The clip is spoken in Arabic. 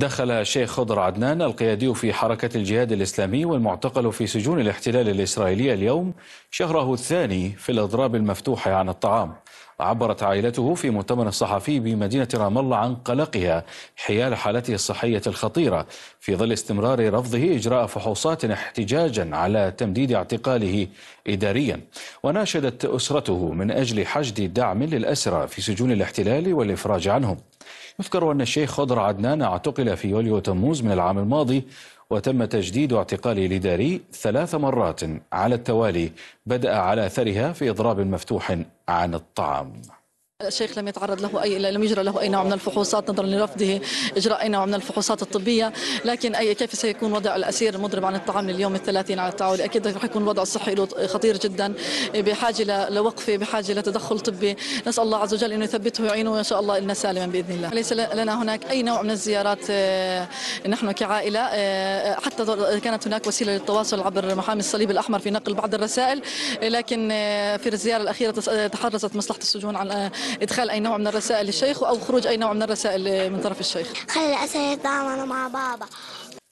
دخل شيخ خضر عدنان القيادي في حركة الجهاد الإسلامي والمعتقل في سجون الاحتلال الإسرائيلي اليوم شهره الثاني في الإضراب المفتوح عن الطعام عبرت عائلته في مؤتمر صحفي بمدينة رام الله عن قلقها حيال حالته الصحية الخطيرة في ظل استمرار رفضه إجراء فحوصات احتجاجا على تمديد اعتقاله إداريا وناشدت أسرته من أجل حشد دعم للأسرى في سجون الاحتلال والإفراج عنهم يذكر أن الشيخ خضر عدنان اعتقل في يوليو تموز من العام الماضي وتم تجديد اعتقاله الإداري ثلاث مرات على التوالي بدأ على أثرها في إضراب مفتوح عن الطعام الشيخ لم يتعرض له اي لم يجرى له اي نوع من الفحوصات نظرا لرفضه اجراء اي نوع من الفحوصات الطبيه لكن اي كيف سيكون وضع الاسير المضرب عن الطعام اليوم الثلاثين على التعاون اكيد راح يكون الوضع الصحي له خطير جدا بحاجه لوقفه بحاجه لتدخل طبي نسال الله عز وجل انه يثبته ويعينه وان شاء الله لنا سالما باذن الله ليس لنا هناك اي نوع من الزيارات آه، نحن كعائله آه، حتى كانت هناك وسيله للتواصل عبر محامي الصليب الاحمر في نقل بعض الرسائل لكن آه، في الزياره الاخيره تحرزت مصلحه السجون عن ادخال اي نوع من الرسائل للشيخ او خروج اي نوع من الرسائل من طرف الشيخ خلي الاسئله يتضامنوا مع بابا